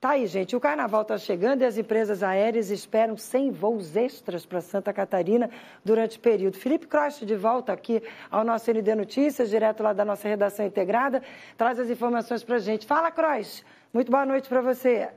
Tá aí, gente. O carnaval está chegando e as empresas aéreas esperam 100 voos extras para Santa Catarina durante o período. Felipe Croste de volta aqui ao nosso ND Notícias, direto lá da nossa redação integrada, traz as informações para a gente. Fala, Croste. Muito boa noite para você.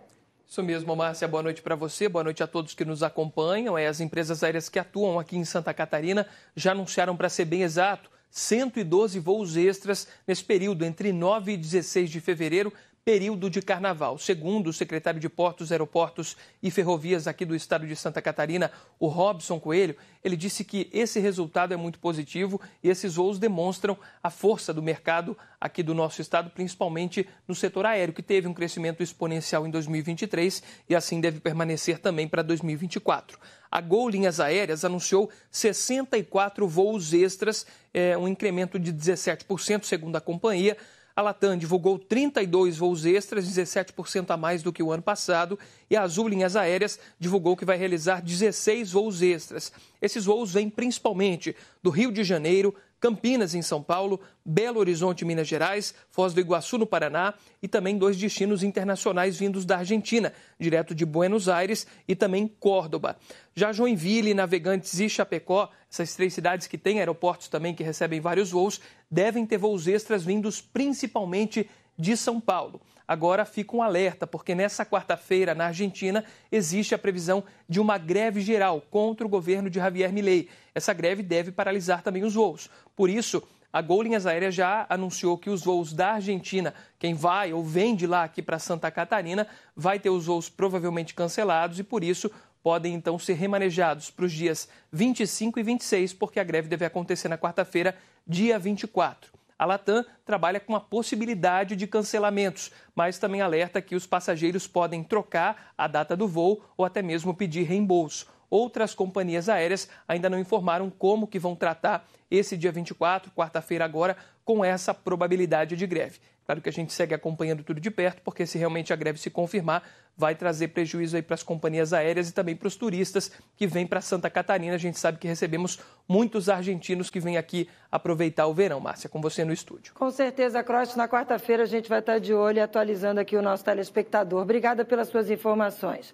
Isso mesmo, Márcia. Boa noite para você, boa noite a todos que nos acompanham. É, as empresas aéreas que atuam aqui em Santa Catarina já anunciaram, para ser bem exato, 112 voos extras nesse período entre 9 e 16 de fevereiro período de carnaval. Segundo o secretário de Portos, Aeroportos e Ferrovias aqui do estado de Santa Catarina, o Robson Coelho, ele disse que esse resultado é muito positivo e esses voos demonstram a força do mercado aqui do nosso estado, principalmente no setor aéreo, que teve um crescimento exponencial em 2023 e assim deve permanecer também para 2024. A Gol Linhas Aéreas anunciou 64 voos extras, é, um incremento de 17% segundo a companhia. A Latam divulgou 32 voos extras, 17% a mais do que o ano passado, e a Azul Linhas Aéreas divulgou que vai realizar 16 voos extras. Esses voos vêm principalmente do Rio de Janeiro, Campinas, em São Paulo, Belo Horizonte, Minas Gerais, Foz do Iguaçu, no Paraná, e também dois destinos internacionais vindos da Argentina, direto de Buenos Aires e também Córdoba. Já Joinville, Navegantes e Chapecó, essas três cidades que têm aeroportos também que recebem vários voos, devem ter voos extras vindos principalmente de São Paulo. Agora fica um alerta, porque nessa quarta-feira, na Argentina, existe a previsão de uma greve geral contra o governo de Javier Milei. Essa greve deve paralisar também os voos. Por isso, a Gol Linhas Aéreas já anunciou que os voos da Argentina, quem vai ou vem de lá aqui para Santa Catarina, vai ter os voos provavelmente cancelados e por isso podem então ser remanejados para os dias 25 e 26, porque a greve deve acontecer na quarta-feira, dia 24. A Latam trabalha com a possibilidade de cancelamentos, mas também alerta que os passageiros podem trocar a data do voo ou até mesmo pedir reembolso. Outras companhias aéreas ainda não informaram como que vão tratar esse dia 24, quarta-feira agora, com essa probabilidade de greve. Claro que a gente segue acompanhando tudo de perto, porque se realmente a greve se confirmar, vai trazer prejuízo aí para as companhias aéreas e também para os turistas que vêm para Santa Catarina. A gente sabe que recebemos muitos argentinos que vêm aqui aproveitar o verão. Márcia, com você no estúdio. Com certeza, Cross. Na quarta-feira a gente vai estar de olho e atualizando aqui o nosso telespectador. Obrigada pelas suas informações.